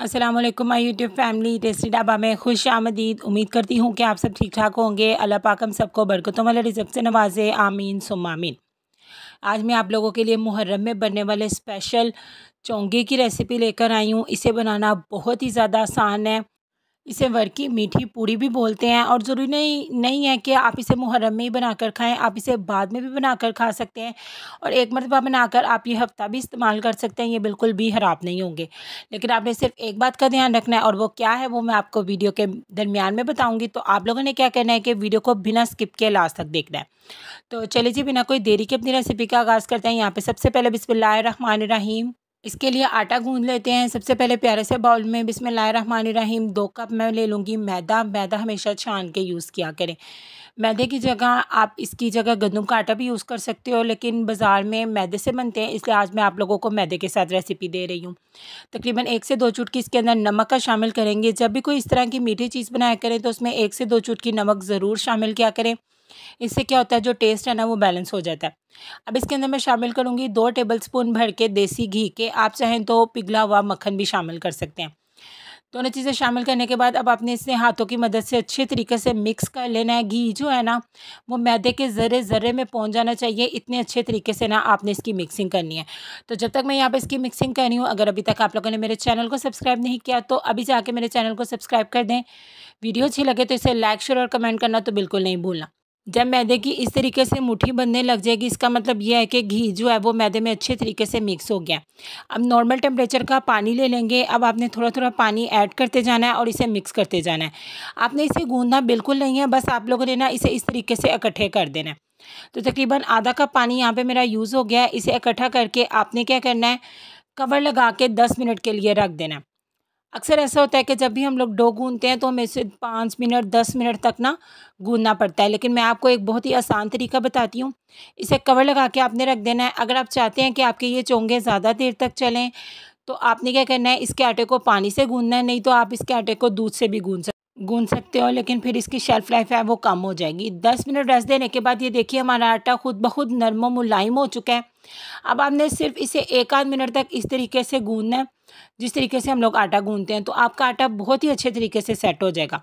Aslam my YouTube family tasty dhaba में खुश आमदीद उम्मीद करती हूँ कि आप सब ठीक ठाक होंगे अल्लाह पाकम सबको बरकतों वाले रिजब से नवाजे आमीन सुमामीन आज मैं आप लोगों के लिए मुहर्रम में बनने वाले स्पेशल चोंगे की रेसिपी लेकर आई हूँ इसे बनाना बहुत ही ज़्यादा आसान है इसे वर की मीठी पूरी भी बोलते हैं और ज़रूरी नहीं नहीं है कि आप इसे मुहर्रम में ही बनाकर खाएं आप इसे बाद में भी बनाकर खा सकते हैं और एक मरतबा बनाकर आप ये हफ्ता भी इस्तेमाल कर सकते हैं ये बिल्कुल भी ख़राब नहीं होंगे लेकिन आपने सिर्फ एक बात का ध्यान रखना है और वो क्या है वो मैं आपको वीडियो के दरमियान में बताऊँगी तो आप लोगों ने क्या करना है कि वीडियो को बिना स्किप के लास्ट तक देखना है तो चलिए जी बिना कोई देरी के अपनी रेसिपी का आगाज़ करते हैं यहाँ पर सबसे पहले बिस्मिल्लाम इसके लिए आटा गूंद लेते हैं सबसे पहले प्यारे से बाउल में बिसमिल्लाह रहीम दो कप मैं ले लूँगी मैदा मैदा हमेशा छान के यूज़ किया करें मैदे की जगह आप इसकी जगह गंदम का आटा भी यूज़ कर सकते हो लेकिन बाज़ार में मैदे से बनते हैं इसलिए आज मैं आप लोगों को मैदे के साथ रेसिपी दे रही हूँ तकरीबन एक से दो चुटकी इसके अंदर नमक का शामिल करेंगे जब भी कोई इस तरह की मीठी चीज़ बनाया करें तो उसमें एक से दो चुटकी नमक ज़रूर शामिल किया करें इससे क्या होता है जो टेस्ट है ना वो बैलेंस हो जाता है अब इसके अंदर मैं शामिल करूँगी दो टेबल स्पून भर के देसी घी के आप चाहें तो पिघला हुआ मक्खन भी शामिल कर सकते हैं दोनों तो चीज़ें शामिल करने के बाद अब आपने इसे हाथों की मदद से अच्छे तरीके से मिक्स कर लेना है घी जो है ना वो मैदे के ज़र्रे ज़र्रे में पहुंच जाना चाहिए इतने अच्छे तरीके से ना आपने इसकी मिक्सिंग करनी है तो जब तक मैं यहाँ पे इसकी मिक्सिंग कर रही हूँ अगर अभी तक आप लोगों ने मेरे चैनल को सब्सक्राइब नहीं किया तो अभी जाके मेरे चैनल को सब्सक्राइब कर दें वीडियो अच्छी लगे तो इसे लाइक शेयर और कमेंट करना तो बिल्कुल नहीं भूलना जब मैदे की इस तरीके से मुट्ठी बनने लग जाएगी इसका मतलब यह है कि घी जो है वो मैदे में अच्छे तरीके से मिक्स हो गया अब नॉर्मल टेम्परेचर का पानी ले लेंगे अब आपने थोड़ा थोड़ा पानी ऐड करते जाना है और इसे मिक्स करते जाना है आपने इसे गूंदना बिल्कुल नहीं है बस आप लोगों ने ना इसे इस तरीके से इकट्ठे कर देना तो तकरीबन आधा कप पानी यहाँ पर मेरा यूज़ हो गया है इसे इकट्ठा करके आपने क्या करना है कवर लगा के दस मिनट के लिए रख देना है अक्सर ऐसा होता है कि जब भी हम लोग डो गूंदते हैं तो हमें इसे पाँच मिनट दस मिनट तक ना गूंदना पड़ता है लेकिन मैं आपको एक बहुत ही आसान तरीका बताती हूँ इसे कवर लगा के आपने रख देना है अगर आप चाहते हैं कि आपके ये चोंगे ज़्यादा देर तक चलें तो आपने क्या करना है इसके आटे को पानी से गूंदना है नहीं तो आप इसके आटे को दूध से भी गूंद गूंद सकते हो लेकिन फिर इसकी शेल्फ़ लाइफ है वो कम हो जाएगी दस मिनट रेस्ट देने के बाद ये देखिए हमारा आटा खुद ब खुद नरम मुलायम हो चुका है अब आपने सिर्फ इसे एक आध मिनट तक इस तरीके से गूंदना है जिस तरीके से हम लोग आटा गूंदते हैं तो आपका आटा बहुत ही अच्छे तरीके से सेट हो जाएगा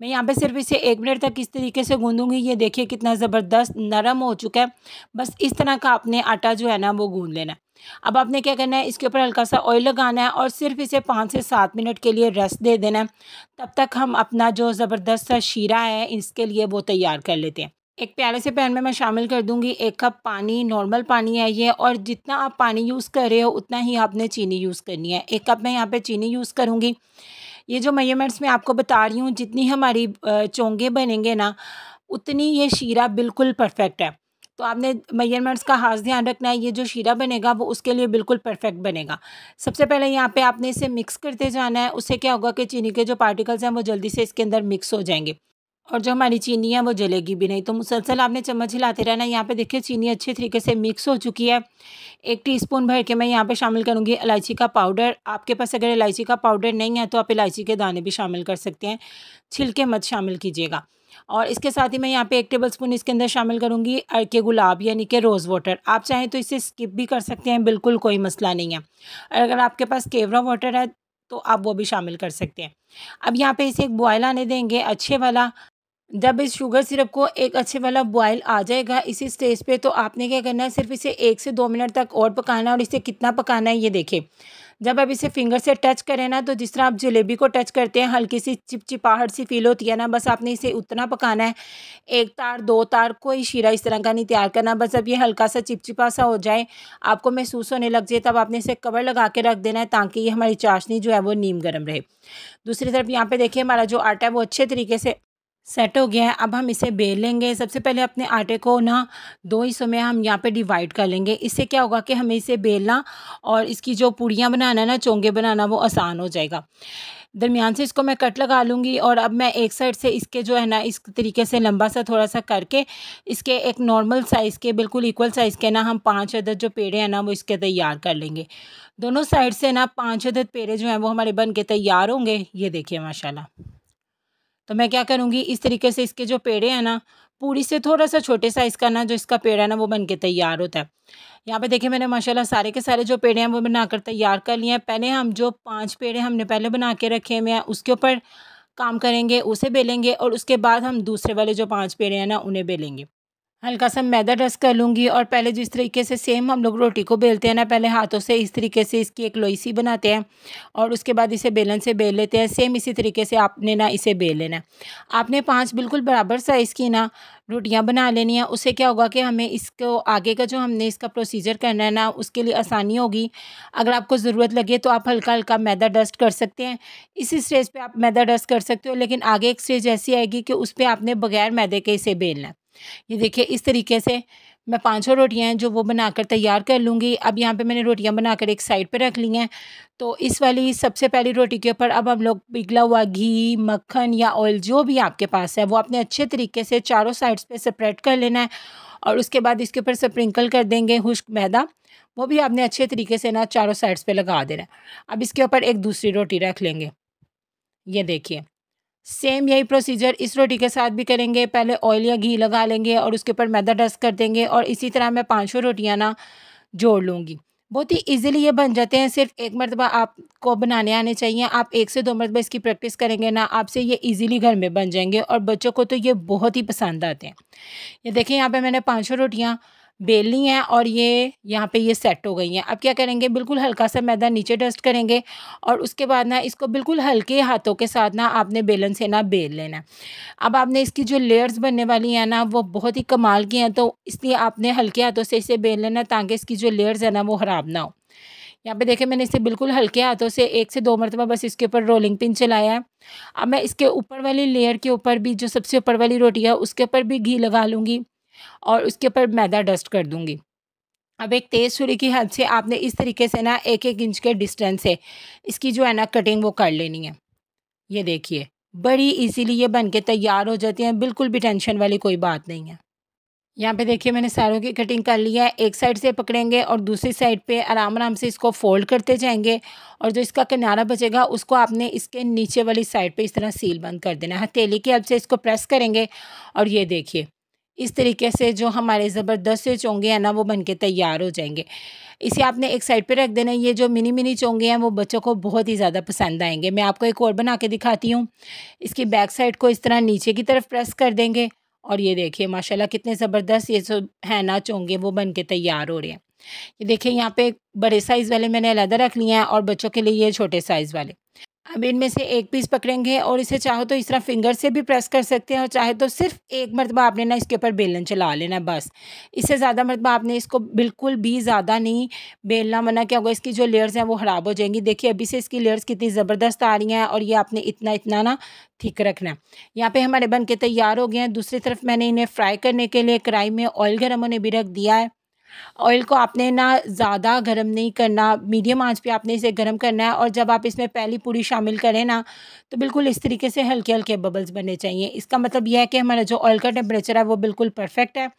मैं यहाँ पे सिर्फ इसे एक मिनट तक इस तरीके से गूंदूंगी ये देखिए कितना ज़बरदस्त नरम हो चुका है बस इस तरह का आपने आटा जो है ना वो गूंद लेना है अब आपने क्या करना है इसके ऊपर हल्का सा ऑयल लगाना है और सिर्फ इसे पाँच से सात मिनट के लिए रस दे देना है तब तक हम अपना जो ज़बरदस्त सा शीरा है इसके लिए वो तैयार कर लेते हैं एक प्याले से पैन में मैं शामिल कर दूंगी एक कप पानी नॉर्मल पानी है ये और जितना आप पानी यूज़ कर रहे हो उतना ही आपने चीनी यूज़ करनी है एक कप मैं यहाँ पे चीनी यूज़ करूँगी ये जो मेजरमेंट्स मैं आपको बता रही हूँ जितनी हमारी चोंगे बनेंगे ना उतनी ये शीरा बिल्कुल परफेक्ट है तो आपने मयरमेंट्स का खास ध्यान रखना है ये जो शीरा बनेगा वो उसके लिए बिल्कुल परफेक्ट बनेगा सबसे पहले यहाँ पे आपने इसे मिक्स करते जाना है उससे क्या होगा कि चीनी के जो पार्टिकल्स हैं वो जल्दी से इसके अंदर मिक्स हो जाएंगे और जो हमारी चीनी है वो जलेगी भी नहीं तो मुसलसल आपने चम्मच हिलाते रहना यहाँ पे देखिए चीनी अच्छे तरीके से मिक्स हो चुकी है एक टीस्पून भर के मैं यहाँ पे शामिल करूँगी इलायची का पाउडर आपके पास अगर इलायची का पाउडर नहीं है तो आप इलायची के दाने भी शामिल कर सकते हैं छिलके मत शामिल कीजिएगा और इसके साथ ही मैं यहाँ पे एक टेबल स्पून इसके अंदर शामिल करूँगी अड़के गुलाब यानी कि रोज़ वाटर आप चाहें तो इसे स्किप भी कर सकते हैं बिल्कुल कोई मसला नहीं है अगर आपके पास केवरा वाटर है तो आप वो भी शामिल कर सकते हैं अब यहाँ पे इसे एक बॉयल आने देंगे अच्छे वाला जब इस शुगर सिरप को एक अच्छे वाला बॉयल आ जाएगा इसी स्टेज पे तो आपने क्या करना है सिर्फ इसे एक से दो मिनट तक और पकाना है और इसे कितना पकाना है ये देखें जब आप इसे फिंगर से टच करें ना तो जिस तरह आप जलेबी को टच करते हैं हल्की सी चिपचिपाहट सी फील होती है ना बस आपने इसे उतना पकाना है एक तार दो तार कोई शीरा इस तरह का नहीं तैयार करना बस अब ये हल्का सा चिपचिपा सा हो जाए आपको महसूस होने लग जाए तब आपने इसे कवर लगा के रख देना है ताकि ये हमारी चाशनी जो है वो नीम गर्म रहे दूसरी तरफ यहाँ पर देखिए हमारा जो आटा है वो अच्छे तरीके से सेट हो गया है अब हम इसे बेल लेंगे सबसे पहले अपने आटे को ना दो हिस्सों में हम यहाँ पे डिवाइड कर लेंगे इससे क्या होगा कि हमें इसे बेलना और इसकी जो पूड़ियाँ बनाना ना चोंगे बनाना वो आसान हो जाएगा दरमियान से इसको मैं कट लगा लूँगी और अब मैं एक साइड से इसके जो है ना इस तरीके से लंबा सा थोड़ा सा करके इसके एक नॉर्मल साइज़ के बिल्कुल इक्वल साइज़ के ना हम पाँच अदद जो पेड़े हैं ना वो इसके तैयार कर लेंगे दोनों साइड से ना पाँच अदद पेड़े जो हैं वो हमारे बन के तैयार होंगे ये देखिए माशाल्लाह तो मैं क्या करूँगी इस तरीके से इसके जो पेड़े हैं ना पूरी से थोड़ा सा छोटे साइज़ का ना जो इसका पेड़ है ना वो बन के तैयार होता है यहाँ पे देखिए मैंने माशाल्लाह सारे के सारे जो पेड़े हैं वो बनाकर तैयार कर लिए हैं पहले हम जो पांच पेड़े हमने पहले बना के रखे हुए हैं उसके ऊपर काम करेंगे उसे बेलेंगे और उसके बाद हम दूसरे वाले जो पाँच पेड़े हैं ना उन्हें बेलेंगे हल्का सा मैदा डस्ट कर लूँगी और पहले जिस तरीके से सेम हम लोग रोटी को बेलते हैं ना पहले हाथों से इस तरीके से इसकी एक लोई सी बनाते हैं और उसके बाद इसे बेलन से बेल लेते हैं सेम इसी तरीके से आपने ना इसे बेल लेना आपने पांच बिल्कुल बराबर साइज़ की ना रोटियां बना लेनी है उससे क्या होगा कि हमें इसको आगे का जो हमने इसका प्रोसीजर करना है ना उसके लिए आसानी होगी अगर आपको ज़रूरत लगे तो आप हल्का हल्का मैदा डस्ट कर सकते हैं इसी स्टेज पर आप मैदा डस्ट कर सकते हो लेकिन आगे एक स्टेज ऐसी आएगी कि उस पर आपने बगैर मैदे के इसे बेलना है ये देखिए इस तरीके से मैं रोटियाँ हैं जो वो बनाकर तैयार कर लूँगी अब यहाँ पे मैंने रोटियाँ बनाकर एक साइड पे रख ली हैं तो इस वाली सबसे पहली रोटी के ऊपर अब हम लोग पिघला हुआ घी मक्खन या ऑयल जो भी आपके पास है वो आपने अच्छे तरीके से चारों साइड्स पे स्प्रेड कर लेना है और उसके बाद इसके ऊपर स्प्रिंकल कर देंगे खुश्क मैदा वो भी आपने अच्छे तरीके से ना चारों साइड्स पर लगा देना है अब इसके ऊपर एक दूसरी रोटी रख लेंगे ये देखिए सेम यही प्रोसीजर इस रोटी के साथ भी करेंगे पहले ऑयल या घी लगा लेंगे और उसके ऊपर मैदा डस्ट कर देंगे और इसी तरह मैं पाँचों रोटियाँ ना जोड़ लूँगी बहुत ही इजीली ये बन जाते हैं सिर्फ एक मरतबा आपको बनाने आने चाहिए आप एक से दो मरतबा इसकी प्रैक्टिस करेंगे ना आपसे ये इजीली घर में बन जाएंगे और बच्चों को तो ये बहुत ही पसंद आते हैं ये देखें यहाँ पे मैंने पाँचों रोटियाँ बेल ली हैं और ये यहाँ पे ये सेट हो गई हैं अब क्या करेंगे बिल्कुल हल्का सा मैदा नीचे डस्ट करेंगे और उसके बाद ना इसको बिल्कुल हल्के हाथों के साथ ना आपने बेलन से ना बेल लेना अब आपने इसकी जो लेयर्स बनने वाली हैं ना वो बहुत ही कमाल की हैं तो इसलिए आपने हल्के हाथों से इसे बेल लेना ताकि इसकी जो लेयर्स है ना वो ख़राब ना हो यहाँ पे देखें मैंने इसे बिल्कुल हल्के हाथों से एक से दो मरतबा बस इसके ऊपर रोलिंग पिन चलाया है अब मैं इसके ऊपर वाली लेयर के ऊपर भी जो सबसे ऊपर वाली रोटी है उसके ऊपर भी घी लगा लूँगी और उसके ऊपर मैदा डस्ट कर दूँगी अब एक तेज़ छुरी की हद से आपने इस तरीके से ना एक एक इंच के डिस्टेंस से इसकी जो है ना कटिंग वो कर लेनी है ये देखिए बड़ी इजीली ये बन के तैयार हो जाती है बिल्कुल भी टेंशन वाली कोई बात नहीं है यहाँ पे देखिए मैंने सारों की कटिंग कर ली है एक साइड से पकड़ेंगे और दूसरी साइड पे आराम आराम से इसको फोल्ड करते जाएंगे और जो इसका किनारा बचेगा उसको आपने इसके नीचे वाली साइड पे इस तरह सील बंद कर देना हथेली की हद से इसको प्रेस करेंगे और ये देखिए इस तरीके से जो हमारे ज़बरदस्त से चोंगे हैं ना वो बनके तैयार हो जाएंगे इसे आपने एक साइड पे रख देना ये जो मिनी मिनी चोंगे हैं वो बच्चों को बहुत ही ज़्यादा पसंद आएंगे मैं आपको एक और बना के दिखाती हूँ इसकी बैक साइड को इस तरह नीचे की तरफ प्रेस कर देंगे और ये देखिए माशाल्लाह कितने ज़बरदस्त ये सब है ना चोंगे वो बन के तैयार हो रहे हैं ये देखिए यहाँ पे बड़े साइज़ वाले मैंने अलहदा रख लिए हैं और बच्चों के लिए ये छोटे साइज़ वाले अब इनमें से एक पीस पकड़ेंगे और इसे चाहो तो इस तरह फिंगर से भी प्रेस कर सकते हैं और चाहे तो सिर्फ एक मरतबा आपने ना इसके ऊपर बेलन चला लेना बस इससे ज़्यादा मरतबा आपने इसको बिल्कुल भी ज़्यादा नहीं बेलना मना क्या होगा इसकी जो लेयर्स हैं वो ख़राब हो जाएंगी देखिए अभी से इसकी लेयर्स कितनी ज़बरदस्त आ रही हैं और ये आपने इतना इतना ना ठीक रखना है यहाँ पर हमारे बन के तैयार हो गए हैं दूसरी तरफ मैंने इन्हें फ्राई करने के लिए कढ़ाई में ऑयल गर्म उन्हें भी रख दिया है ऑयल को आपने ना ज़्यादा गर्म नहीं करना मीडियम आंच पे आपने इसे गर्म करना है और जब आप इसमें पहली पूड़ी शामिल करें ना तो बिल्कुल इस तरीके से हल्के हल्के बबल्स बनने चाहिए इसका मतलब यह है कि हमारा जो ऑयल का टेम्परेचर है वो बिल्कुल परफेक्ट है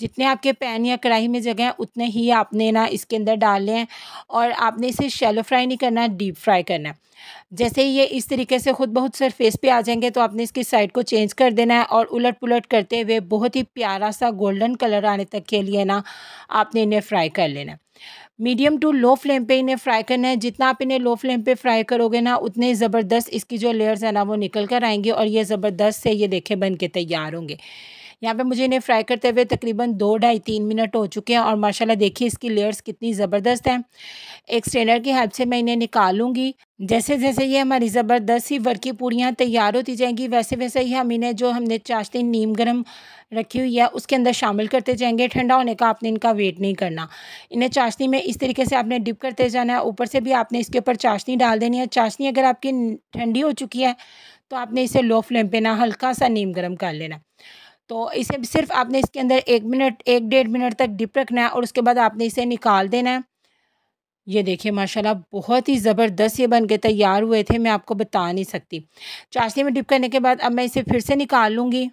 जितने आपके पैन या कढ़ाई में जगह हैं उतने ही आपने ना इसके अंदर डाल लें और आपने इसे शेलो फ्राई नहीं करना डीप फ्राई करना है जैसे ही ये इस तरीके से खुद बहुत सरफेस पे आ जाएंगे तो आपने इसकी साइड को चेंज कर देना है और उलट पुलट करते हुए बहुत ही प्यारा सा गोल्डन कलर आने तक के लिए ना आपने इन्हें फ्राई कर लेना है मीडियम टू लो फ्लेम पे इन्हें फ्राई करना है जितना आप इन्हें लो फ्लेम पे फ्राई करोगे ना उतने ज़बरदस्त इसकी जो लेयर्स है ना वो निकल कर आएंगे और ये ज़बरदस्त से ये देखे बन के तैयार होंगे यहाँ पे मुझे इन्हें फ्राई करते हुए तकरीबन दो ढाई तीन मिनट हो चुके हैं और माशाल्लाह देखिए इसकी लेयर्स कितनी ज़बरदस्त हैं एक स्ट्रेनर की हेल्प से मैं इन्हें निकालूंगी जैसे जैसे ये हमारी ज़बरदस्त ही वर्की पूड़ियाँ तैयार होती जाएंगी वैसे वैसे ही हम इन्हें जो हमने चाशनी नीम गर्म रखी हुई है उसके अंदर शामिल करते जाएंगे ठंडा होने का आपने इनका वेट नहीं करना इन्हें चाशनी में इस तरीके से आपने डिप करते जाना है ऊपर से भी आपने इसके ऊपर चाशनी डाल देनी है चाशनी अगर आपकी ठंडी हो चुकी है तो आपने इसे लो फ्लेम पर ना हल्का सा नीम गर्म कर लेना तो इसे सिर्फ आपने इसके अंदर एक मिनट एक डेढ़ मिनट तक डिप रखना है और उसके बाद आपने इसे निकाल देना है ये देखिए माशाल्लाह बहुत ही ज़बरदस्त ये बन के तैयार हुए थे मैं आपको बता नहीं सकती चाशनी में डिप करने के बाद अब मैं इसे फिर से निकाल लूँगी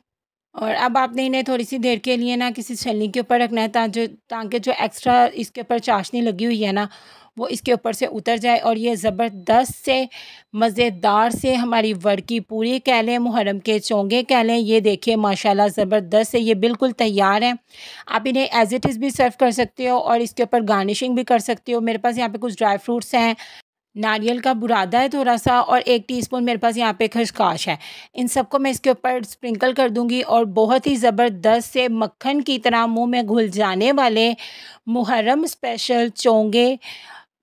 और अब आपने इन्हें थोड़ी सी देर के लिए ना किसी छलनी के ऊपर रखना है ताकि जो ताकि जो एक्स्ट्रा इसके ऊपर चाशनी लगी हुई है ना वो इसके ऊपर से उतर जाए और ये ज़बरदस्त से मज़ेदार से हमारी वर्की पूरी कह लें मुहरम के चोंगे कह लें ये देखिए माशाल्लाह ज़बरदस्त से ये बिल्कुल तैयार है आप इन्हें एज़ इट इज़ भी सर्व कर सकते हो और इसके ऊपर गार्निशिंग भी कर सकते हो मेरे पास यहाँ पे कुछ ड्राई फ्रूट्स हैं नारियल का बुरादा है थोड़ा सा और एक टीस्पून मेरे पास यहाँ पे खशकाश है इन सबको मैं इसके ऊपर स्प्रिंकल कर दूंगी और बहुत ही ज़बरदस्त से मक्खन की तरह मुंह में घुल जाने वाले मुहर्रम स्पेशल चोंगे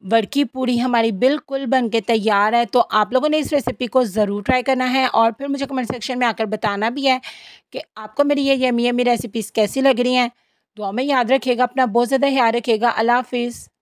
वड़की पूड़ी हमारी बिल्कुल बन के तैयार है तो आप लोगों ने इस रेसिपी को ज़रूर ट्राई करना है और फिर मुझे कमेंट सेक्शन में आकर बताना भी है कि आपको मेरी ये यमी यमी रेसिपीज़ कैसी लग रही हैं दुआ में याद रखिएगा अपना बहुत ज़्यादा ख्याल रखिएगा अल्लाह हाफिज़